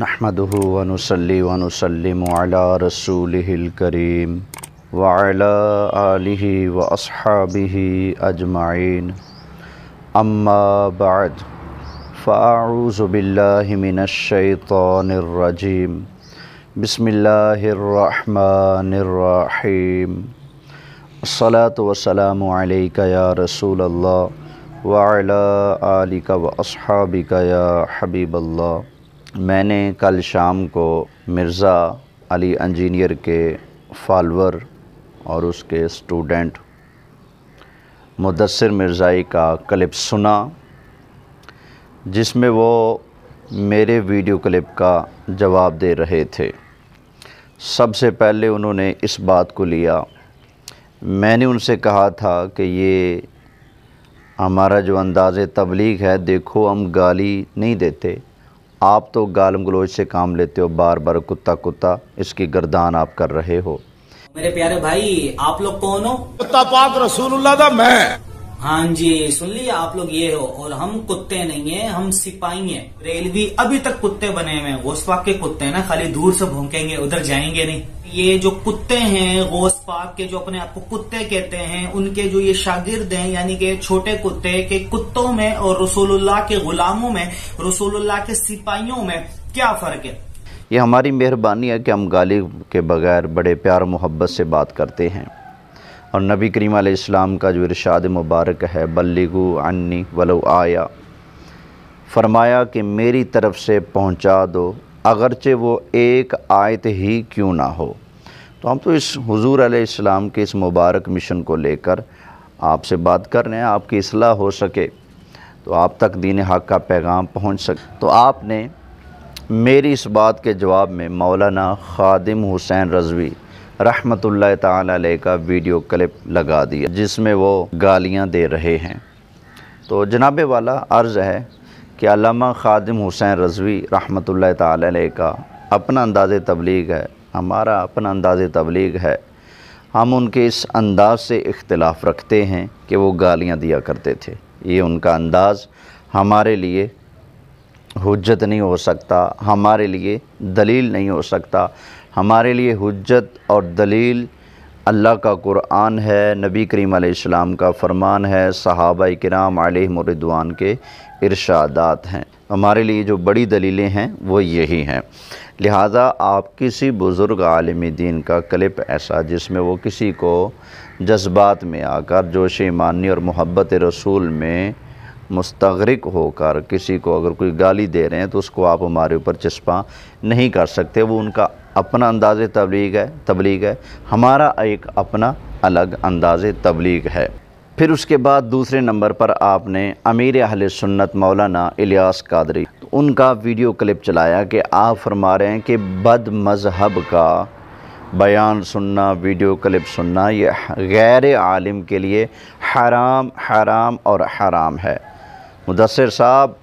نحمده नहमदहू वनसली वनसलम रसूल करीम वाला आलि व असहाबि अजमाइन अम्मा बाद फ़ाऊज़बिल्लिमिनशैतरजीम बसमीम सलात वसलाम या रसूल अल्लाह वाला आलिका व असहाबिका या हबीब मैंने कल शाम को मिर्ज़ा अली इंजीनियर के फॉलोअर और उसके स्टूडेंट मुदसर मिर्ज़ाई का क्लिप सुना जिसमें वो मेरे वीडियो क्लिप का जवाब दे रहे थे सबसे पहले उन्होंने इस बात को लिया मैंने उनसे कहा था कि ये हमारा जो अंदाज़ तबलीग है देखो हम गाली नहीं देते आप तो गालम गलोच से काम लेते हो बार बार कुत्ता कुत्ता इसकी गर्दान आप कर रहे हो मेरे प्यारे भाई आप लोग कौन हो कुत्ता पाक रसूलुल्लाह था मैं हाँ जी सुन ली आप लोग ये हो और हम कुत्ते नहीं है हम सिपाही है रेलवे अभी तक कुत्ते बने हुए हैं गोस पाक के कुत्ते ना खाली दूर से भूकेंगे उधर जाएंगे नहीं ये जो कुत्ते हैं गोस पाक के जो अपने आप को कुत्ते कहते हैं उनके जो ये शागिर्द हैं यानी के छोटे कुत्ते के कुत्तों में और रसोल्लाह के गुलामों में रसोल्लाह के सिपाहियों में क्या फर्क है ये हमारी मेहरबानी है कि हम गाली के बगैर बड़े प्यार मोहब्बत से बात करते हैं और नबी करीम इस्लाम का जो इरशाद मुबारक है बल्लिगु अन्नी वलो आया फरमाया कि मेरी तरफ़ से पहुंचा दो अगरचे वो एक आयत ही क्यों ना हो तो हम तो इस हुजूर अलैहिस्सलाम के इस मुबारक मिशन को लेकर आपसे बात कर रहे हैं आपकी असलाह हो सके तो आप तक दीन हक़ का पैगाम पहुंच सके तो आपने मेरी इस बात के जवाब में मौलाना खादिम हुसैन रजवी रहमत ताला का वीडियो क्लिप लगा दिया जिसमें वो गालियाँ दे रहे हैं तो जनाब वाला अर्ज़ है कि अलामा ख़ादम हुसैन रजवी रहमत ताला का अपना अंदाज़ तबलीग है हमारा अपना अंदाज़ तबलीग है हम उनके इस अंदाज़ से इख्तलाफ़ रखते हैं कि वो गालियाँ दिया करते थे ये उनका अंदाज़ हमारे लिए हजत नहीं हो सकता हमारे लिए दलील नहीं हो सकता हमारे लिए हजत और दलील अल्लाह का क़ुरान है नबी करीम आसमाम का फ़रमान है सहाबा कराम आलिमरिदवान के इरशादात हैं हमारे लिए जो बड़ी दलीलें हैं वो यही हैं लिहाजा आप किसी बुज़ुर्ग आलम दीन का क्लिप ऐसा जिसमें वो किसी को जज्बात में आकर जोश मानी और मोहब्बत रसूल में मुस्तरक होकर किसी को अगर कोई गाली दे रहे हैं तो उसको आप हमारे ऊपर चस्पा नहीं कर सकते वो उनका अपना अंदाज तबलीग है तबलीग है हमारा एक अपना अलग अंदाज तबलीग है फिर उसके बाद दूसरे नंबर पर आपने अमीर अहल सुन्नत मौलाना इलियास कादरी तो उनका वीडियो क्लिप चलाया कि आप फरमा रहे हैं कि बद मज़हब का बयान सुनना वीडियो क्लिप सुनना ये गैर आलिम के लिए हराम हराम और हराम है मुदसर साहब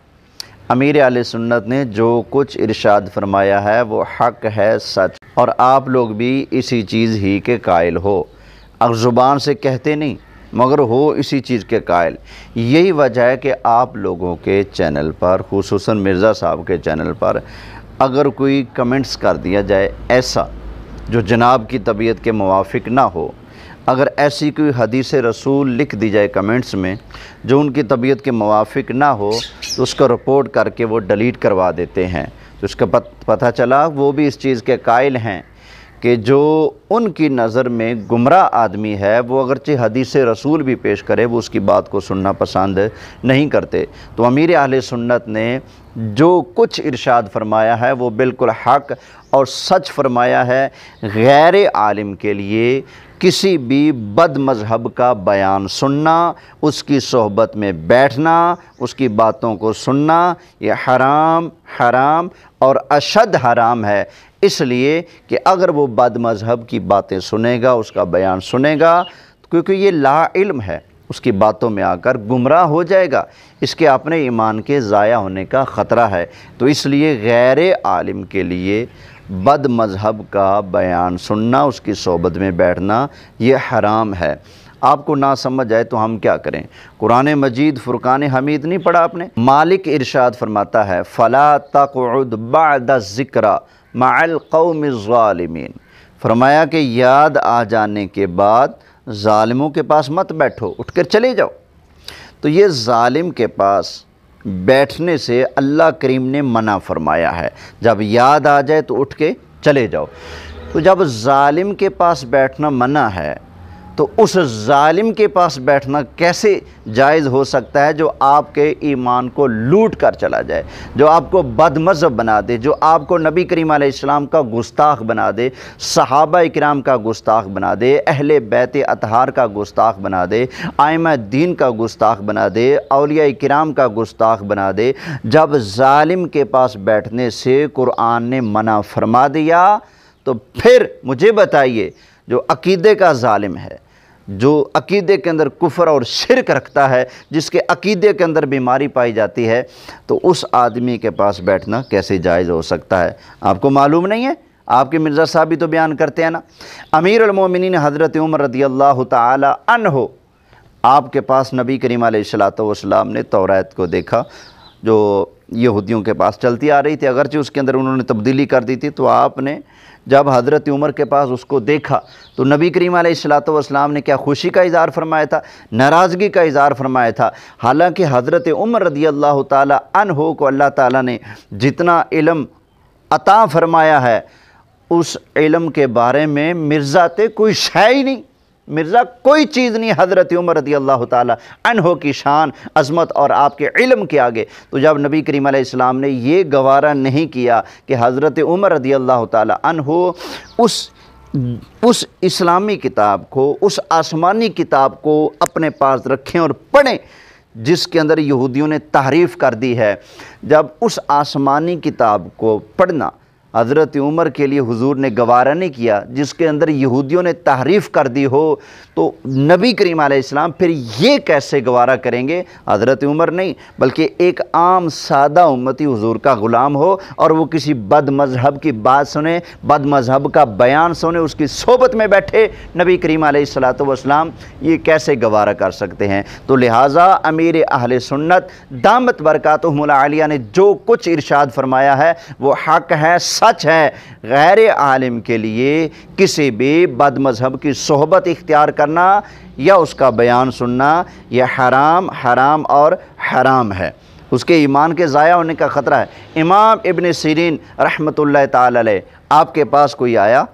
अमीर आल सुन्नत ने जो कुछ इरशाद फरमाया है वो हक है सच और आप लोग भी इसी चीज़ ही के कायल हो अब ज़ुबान से कहते नहीं मगर हो इसी चीज़ के कायल यही वजह है कि आप लोगों के चैनल पर खूस मिर्ज़ा साहब के चैनल पर अगर कोई कमेंट्स कर दिया जाए ऐसा जो जनाब की तबीयत के मुआफ़ ना हो अगर ऐसी कोई हदीस रसूल लिख दी जाए कमेंट्स में जो उनकी तबीयत के मुआफ़ ना हो तो उसका रिपोर्ट करके वो डिलीट करवा देते हैं तो उसका पत, पता चला वो भी इस चीज़ के कायल हैं कि जो उनकी नज़र में गुमराह आदमी है वो चाहे हदीस रसूल भी पेश करे वो उसकी बात को सुनना पसंद नहीं करते तो अमीर आल सुन्नत ने जो कुछ इरशाद फरमाया है वो बिल्कुल हक और सच फरमाया है गैर आलिम के लिए किसी भी बद मज़हब का बयान सुनना उसकी सोहबत में बैठना उसकी बातों को सुनना ये हराम हराम और अशद हराम है इसलिए कि अगर वो बद मज़हब की बातें सुनेगा उसका बयान सुनेगा क्योंकि ये ला इल्म है उसकी बातों में आकर गुमराह हो जाएगा इसके अपने ईमान के ज़ाया होने का ख़तरा है तो इसलिए गैर आलिम के लिए बद मज़हब का बयान सुनना उसकी सोबत में बैठना ये हराम है आपको ना समझ आए तो हम क्या करें कुरान मजीद फ़ुरक़ान हमीद नहीं पढ़ा आपने मालिक इरशाद फरमाता है फ़ला तकबाद ज़िक्रा माल कौम ालमीन फरमाया कि याद आ जाने के बाद ालमों के पास मत बैठो उठ कर चले जाओ तो ये ालिम के पास बैठने से अल्लाह करीम ने मना फरमाया है जब याद आ जाए तो उठ के चले जाओ तो जब जालिम के पास बैठना मना है तो उस जालिम के पास बैठना कैसे जायज़ हो सकता है जो आपके ईमान को लूट कर चला जाए जो आपको बदमज़हब बना दे जो आपको नबी करीम इस्लाम का गुस्ताख बना दे सहाबा इक्राम का गुस्ताख बना दे अहल बैत अतहार का गुस्ताख बना दे आयमा दीन का गुस्ताख बना दे अलिया इक्राम का गुस्ताख बना दे जब जालिम के पास बैठने से कुरान ने मना फरमा दिया तो फिर मुझे बताइए जो अकीदे का ालिम है जो अकीदे के अंदर कुफर और शिरक रखता है जिसके अकीदे के अंदर बीमारी पाई जाती है तो उस आदमी के पास बैठना कैसे जायज़ हो सकता है आपको मालूम नहीं है आपके मिर्ज़ा साहब भी तो बयान करते हैं ना अमीर अमीरमिन हज़रत उमर रदी अल्लाह तन हो आपके पास नबी करीम सलात ने तोरात को देखा जो यहूदियों के पास चलती आ रही थी अगरचे उसके अंदर उन्होंने तब्दीली कर दी थी तो आपने जब हज़रत उमर के पास उसको देखा तो नबी करीम सलाम ने क्या खुशी का इज़हार फरमाया था नाराज़गी का इज़हार फरमाया था हालांकि हज़रत उमर रदी अल्लाह हो को अल्लाह ताली ने जितना इलम अता फरमाया है उस इलम के बारे में मिर्ज़ाते कोई शाय ही नहीं मिर्ज़ा कोई चीज़ नहीं हज़रत उमर रदी अल्लाह तहो की शान अजमत और आपके इलम के आगे तो जब नबी करीम इस्लाम ने यह गवारा नहीं किया कि हज़रत उमर रदी अल्लाह हो उस उस इस्लामी किताब को उस आसमानी किताब को अपने पास रखें और पढ़ें जिसके अंदर यहूदियों ने तारीफ़ कर दी है जब उस आसमानी किताब को पढ़ना हज़रत उमर के लिए हुजूर ने गवारा नहीं किया जिसके अंदर यहूदियों ने तहरीफ़ कर दी हो तो नबी करीम इस्लाम फिर ये कैसे गवारा करेंगे हज़रत उमर नहीं बल्कि एक आम सादा उम्मती हुजूर का ग़ुलाम हो और वो किसी बद मज़हब की बात सुने बद मज़हब का बयान सुने उसकी सोबत में बैठे नबी करीम आसलाम ये कैसे गवारा कर सकते हैं तो लिहाजा अमीर अहल सुन्नत दामत बरकत ने जो कुछ इरशाद फरमाया है वो हक है सच है गैर आलिम के लिए किसी भी बद मज़हब की सहबत इख्तियार करना या उसका बयान सुनना यह हराम हराम और हराम है उसके ईमान के ज़ाया होने का ख़तरा है इमाम इबन सीरीन रहमत ला आपके पास कोई आया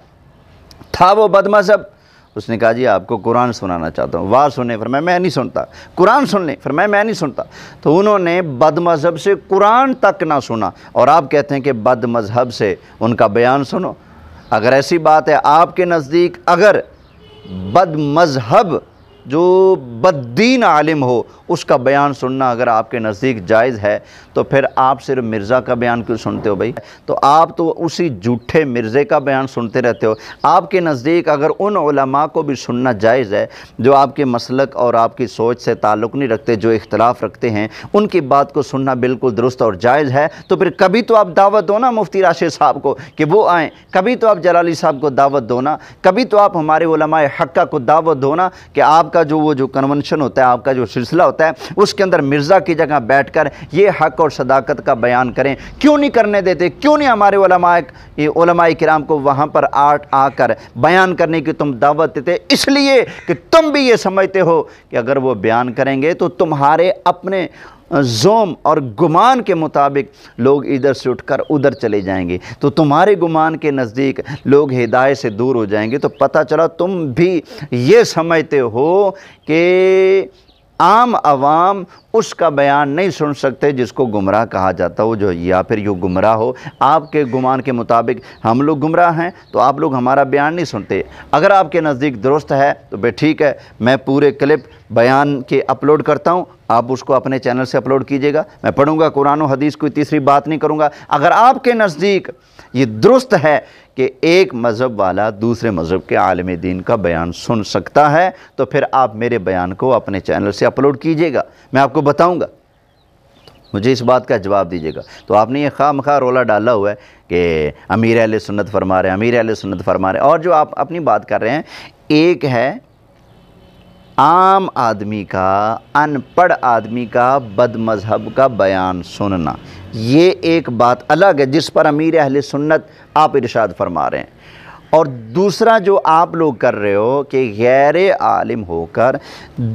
था वो बद मज़हब उसने कहा जी आपको कुरान सुनाना चाहता हूँ वाह सुने फिर मैं मैं नहीं सुनता कुरान सुन ले फिर मैं मैं नहीं सुनता तो उन्होंने बद मज़हब से कुरान तक ना सुना और आप कहते हैं कि बद मज़हब से उनका बयान सुनो अगर ऐसी बात है आपके नज़दीक अगर बद मज़हब जो बददीन आलिम हो उसका बयान सुनना अगर आपके नज़दीक जायज़ है तो फिर आप सिर्फ मिर्ज़ा का बयान क्यों सुनते हो भाई तो आप तो उसी झूठे मिर्ज़े का बयान सुनते रहते हो आपके नज़दीक अगर उन उलमा को भी सुनना जायज़ है जो आपके मसलक और आपकी सोच से ताल्लुक़ नहीं रखते जो इख्तलाफ रखते हैं उनकी बात को सुनना बिल्कुल दुरुस्त और जायज़ है तो फिर कभी तो आप दावत दो ना मुफ्ती राशिद साहब को कि वो आएँ कभी तो आप जलाली साहब को दावत दो ना कभी तो आप हमारे हक को दावत दो ना कि आपका आपका जो वो जो कन्वेंशन होता है आपका जो सिलसिला होता है उसके अंदर मिर्ज़ा की जगह बैठ कर ये हक और सदाकत का बयान करें क्यों नहीं करने देते क्यों नहीं हमारे ओलमाए कराम को वहाँ पर आट आकर बयान करने की तुम दावत देते इसलिए कि तुम भी ये समझते हो कि अगर वो बयान करेंगे तो तुम्हारे अपने जोम और गुमान के मुताबिक लोग इधर से उठकर उधर चले जाएंगे तो तुम्हारे गुमान के नज़दीक लोग हिदायत से दूर हो जाएंगे तो पता चला तुम भी ये समझते हो कि आम आवाम उसका बयान नहीं सुन सकते जिसको गुमराह कहा जाता हो जो या फिर यो गुमराह हो आपके गुमान के मुताबिक हम लोग गुमराह हैं तो आप लोग हमारा बयान नहीं सुनते अगर आपके नज़दीक दुरुस्त है तो भाई ठीक है मैं पूरे क्लिप बयान के अपलोड करता हूँ आप उसको अपने चैनल से अपलोड कीजिएगा मैं पढ़ूंगा कुरान हदीस कोई तीसरी बात नहीं करूँगा अगर आपके नज़दीक ये दुरुस्त है कि एक मज़हब वाला दूसरे मज़हब के आलम दीन का बयान सुन सकता है तो फिर आप मेरे बयान को अपने चैनल से अपलोड कीजिएगा मैं आपको बताऊँगा मुझे इस बात का जवाब दीजिएगा तो आपने ये खाम खा रोला डाला हुआ है कि अमीर अल सुन्नत फरमा रहे हैं अमीर अल सुन्नत फरमा रहे हैं और जो आप अपनी बात कर रहे हैं एक है आम आदमी का अनपढ़ आदमी का बदमजहब का बयान सुनना ये एक बात अलग है जिस पर अमीर अहल सुन्नत आप इरशाद फरमा रहे हैं और दूसरा जो आप लोग कर रहे हो कि गैर आलिम होकर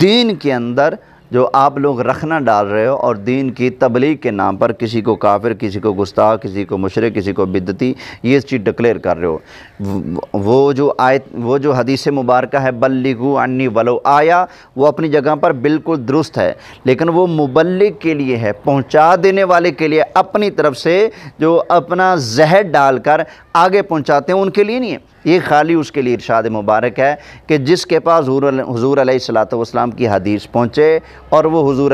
दीन के अंदर जो आप लोग रखना डाल रहे हो और दीन की तबलीग के नाम पर किसी को काफिर किसी को गुस्ताख किसी को मुशरक किसी को बिदती ये चीज़ डिक्लेयर कर रहे हो वो जो आय वो जो हदीस मुबारक है बल्लिगु अन्नी वलो आया वो अपनी जगह पर बिल्कुल दुरुस्त है लेकिन वो मुबलिक के लिए है पहुँचा देने वाले के लिए अपनी तरफ से जो अपना जहर डालकर आगे पहुँचाते हैं उनके लिए नहीं है ये खाली उसके लिए इरशाद मुबारक है कि जिसके पास हजूर सलातम की हदीस पहुँचे और वो हजूर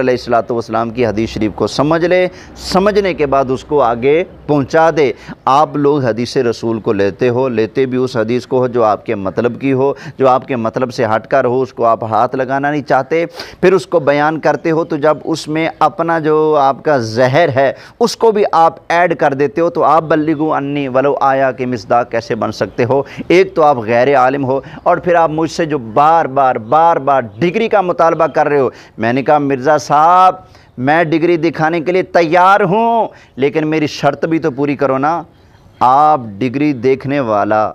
वसलाम की हदीस शरीफ को समझ ले समझने के बाद उसको आगे पहुँचा दे आप लोग हदीस रसूल को लेते हो लेते भी उस हदीस को हो जो आपके मतलब की हो जो आपके मतलब से हट कर हो उसको आप हाथ लगाना नहीं चाहते फिर उसको बयान करते हो तो जब उसमें अपना जो आपका जहर है उसको भी आप ऐड कर देते हो तो आप बल्लिगु अन्नी वलो आया के मिसदाक कैसे बन सकते हो एक तो आप गैर आलिम हो और फिर आप मुझसे जो बार बार बार बार डिग्री का मुतालबा कर रहे हो मैंने कहा मिर्ज़ा साहब मैं डिग्री दिखाने के लिए तैयार हूँ लेकिन मेरी शर्त भी तो पूरी करो ना आप डिग्री देखने वाला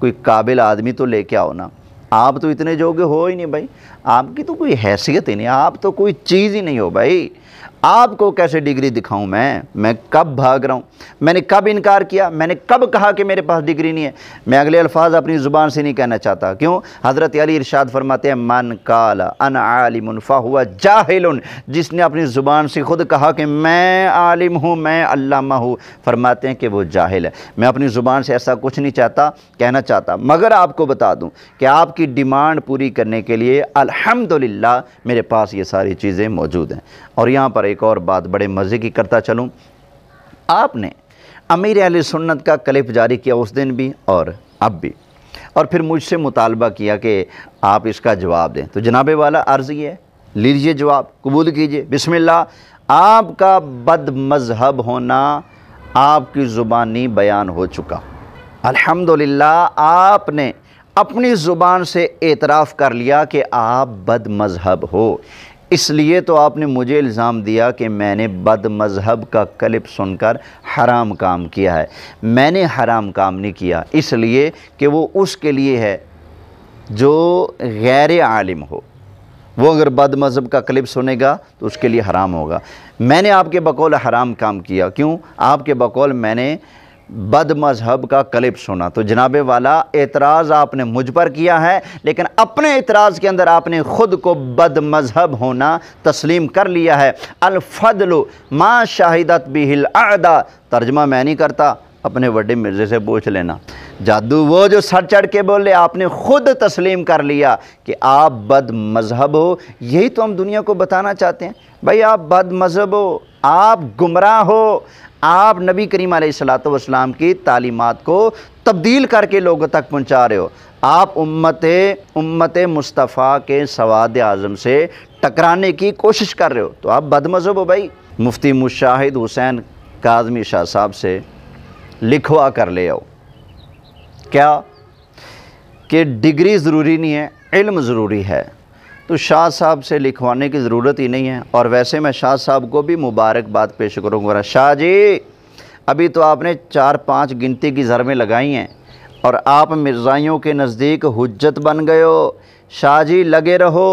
कोई काबिल आदमी तो लेके आओ ना आप तो इतने जोगे हो ही नहीं भाई आपकी तो कोई हैसियत ही नहीं आप तो कोई चीज़ ही नहीं हो भाई आपको कैसे डिग्री दिखाऊं मैं मैं कब भाग रहा हूँ मैंने कब इनकार किया मैंने कब कहा कि मेरे पास डिग्री नहीं है मैं अगले अल्फाज अपनी ज़ुबान से नहीं कहना चाहता क्यों हज़रत अली इरशाद फरमाते हैं मन काला अन फा हुआ जाहिल जिसने अपनी ज़ुबान से खुद कहा कि मैं आलिम हूँ मैं अल्लामा हूँ फरमाते हैं कि वो जाहिल है मैं अपनी ज़ुबान से ऐसा कुछ नहीं चाहता कहना चाहता मगर आपको बता दूँ कि आपकी डिमांड पूरी करने के लिए अलहमदिल्ला मेरे पास ये सारी चीज़ें मौजूद हैं और यहाँ पर एक और बात बड़े मज़े की करता चलूँ आपने अमीर अली सुन्नत का क्लिप जारी किया उस दिन भी और अब भी और फिर मुझसे मुतालबा किया कि आप इसका जवाब दें तो जनाबे वाला अर्ज़ ये है लीजिए जवाब कबूल कीजिए बिसमिल्ला आपका बद मज़हब होना आपकी ज़ुबानी बयान हो चुका अल्हम्दुलिल्लाह आपने अपनी ज़ुबान से एतराफ़ कर लिया कि आप बद मज़हब हो इसलिए तो आपने मुझे इल्ज़ाम दिया कि मैंने बद मज़हब का कलप सुनकर हराम काम किया है मैंने हराम काम नहीं किया इसलिए कि वो उसके लिए है जो गैर आलिम हो वो अगर बद मज़हब का क्लिप सुनेगा तो उसके लिए हराम होगा मैंने आपके बकौल हराम काम किया क्यों आपके बकौल मैंने बद मज़हब का कलिप्स सुना तो जनाब वाला एतराज़ आपने मुझ पर किया है लेकिन अपने एतराज़ के अंदर आपने ख़ुद को बद मज़हब होना तस्लीम कर लिया है अलफ़ल माँ शाहिदत बिहिल आदा तर्जमा मैं नहीं करता अपने बड़े मिर्ज़े से पूछ लेना जादू वो जो सर चढ़ के बोले आपने ख़ुद तस्लीम कर लिया कि आप बद मज़हब हो यही तो हम दुनिया को बताना चाहते हैं भाई आप बद मज़हब हो आप गुमराह हो आप नबी करीम सलाम की तालीमत को तब्दील करके लोगों तक पहुँचा रहे हो आप उम्मत उम्मत मुस्तफ़ा के सवाद आज़म से टकराने की कोशिश कर रहे हो तो आप बदमजहब हो भाई मुफ्ती मुशाहिद हुसैन काजमी शाह साहब से लिखवा कर ले आओ क्या कि डिग्री ज़रूरी नहीं है इल्म ज़रूरी है तो शाह साहब से लिखवाने की ज़रूरत ही नहीं है और वैसे मैं शाह साहब को भी मुबारकबाद पेश करूँगा शाह जी अभी तो आपने चार पाँच गिनती की ज़र में लगाई हैं और आप मिर्ज़ाइयों के नज़दीक हुज्जत बन गए हो शाह जी लगे रहो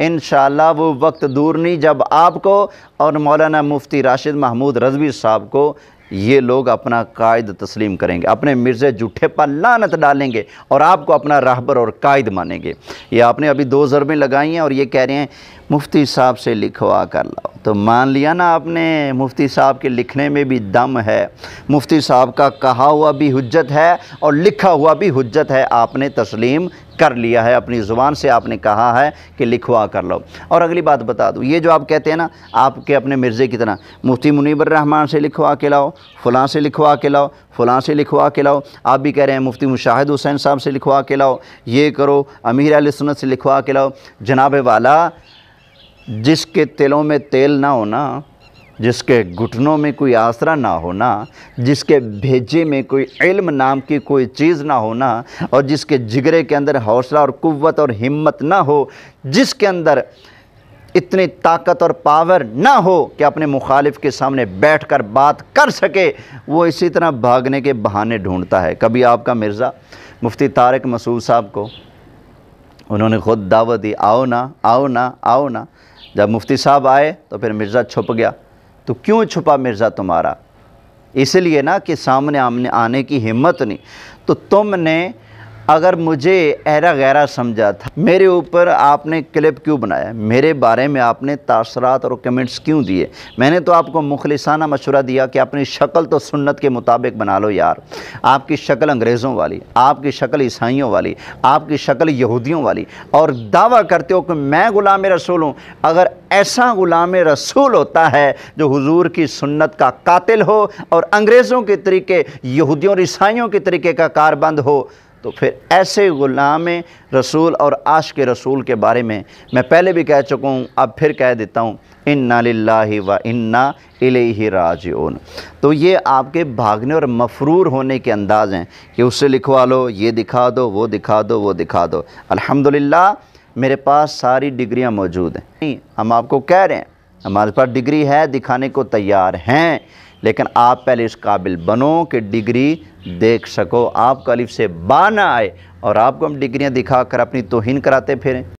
इन वो वक्त दूर नहीं जब आपको और मौलाना मुफ्ती राशिद महमूद रजवी साहब को ये लोग अपना कायद तस्लीम करेंगे अपने मिर्ज़े जूठे पर लानत डालेंगे और आपको अपना राहबर और कायद मानेंगे ये आपने अभी दो ज़रबें लगाई हैं और ये कह रहे हैं मुफ्ती साहब से लिखवा कर लाओ तो मान लिया ना आपने मुफ्ती साहब के लिखने में भी दम है मुफ्ती साहब का कहा हुआ भी हजत है और लिखा हुआ भी हजत है आपने तस्लीम कर लिया है अपनी ज़ुबान से आपने कहा है कि लिखवा कर लो और अगली बात बता दूँ ये जो आप कहते हैं ना आपके अपने मिर्ज़े की तरह मुफ्ती मुनीबर रहमान से लिखवा के लाओ फ़लाँ से लिखवा के लाओ फ़लाँ से लिखवा के लाओ आप भी कह रहे हैं मुफ्ती मुशाहिद हुसैन साहब से लिखवा के लाओ ये करो अमीर अलसनत से लिखवा के लाओ जनाब वाला जिसके तिलों में तेल ना होना जिसके घुटनों में कोई आसरा ना होना जिसके भेजे में कोई इल्म नाम की कोई चीज़ ना होना और जिसके जिगरे के अंदर हौसला और कुवत और हिम्मत ना हो जिसके अंदर इतनी ताकत और पावर ना हो कि अपने मुखालिफ के सामने बैठकर बात कर सके वो इसी तरह भागने के बहाने ढूंढता है कभी आपका मिर्ज़ा मुफ्ती तारक मसूद साहब को उन्होंने ख़ुद दावत दी आओ ना आओ ना आओ ना जब मुफ्ती साहब आए तो फिर मिर्ज़ा छुप गया तो क्यों छुपा मिर्ज़ा तुम्हारा इसलिए ना कि सामने आमने आने की हिम्मत नहीं तो तुमने अगर मुझे ऐरा गैरा समझा था मेरे ऊपर आपने क्लिप क्यों बनाया मेरे बारे में आपने तासरात और कमेंट्स क्यों दिए मैंने तो आपको मुखलिसाना मशवरा दिया कि अपनी शक्ल तो सुन्नत के मुताबिक बना लो यार आपकी शक्ल अंग्रेज़ों वाली आपकी शक्ल ईसाइयों वाली आपकी शक्ल यहूदियों वाली और दावा करते हो कि मैं ग़ुलाम रसूल हूँ अगर ऐसा ग़ुलाम रसूल होता है जो हुजूर की सुन्नत का कातिल हो और अंग्रेज़ों के तरीके यहूदियों और ईसाइयों के तरीके का कारबंद हो तो फिर ऐसे ग़ुलाम रसूल और आश के रसूल के बारे में मैं पहले भी कह चुका हूँ अब फिर कह देता हूँ इन्ना लाही व इन्ना ही राज तो ये आपके भागने और मफरूर होने के अंदाज हैं कि उससे लिखवा लो ये दिखा दो वो दिखा दो वो दिखा दो अलहमदिल्ला मेरे पास सारी डिग्रियाँ मौजूद हैं हम आपको कह रहे हैं हमारे पास डिग्री है दिखाने को तैयार हैं लेकिन आप पहले इस काबिल बनो कि डिग्री देख सको आप कलिफ से बा ना आए और आपको हम डिग्रियां दिखाकर अपनी तोहिन कराते फिरें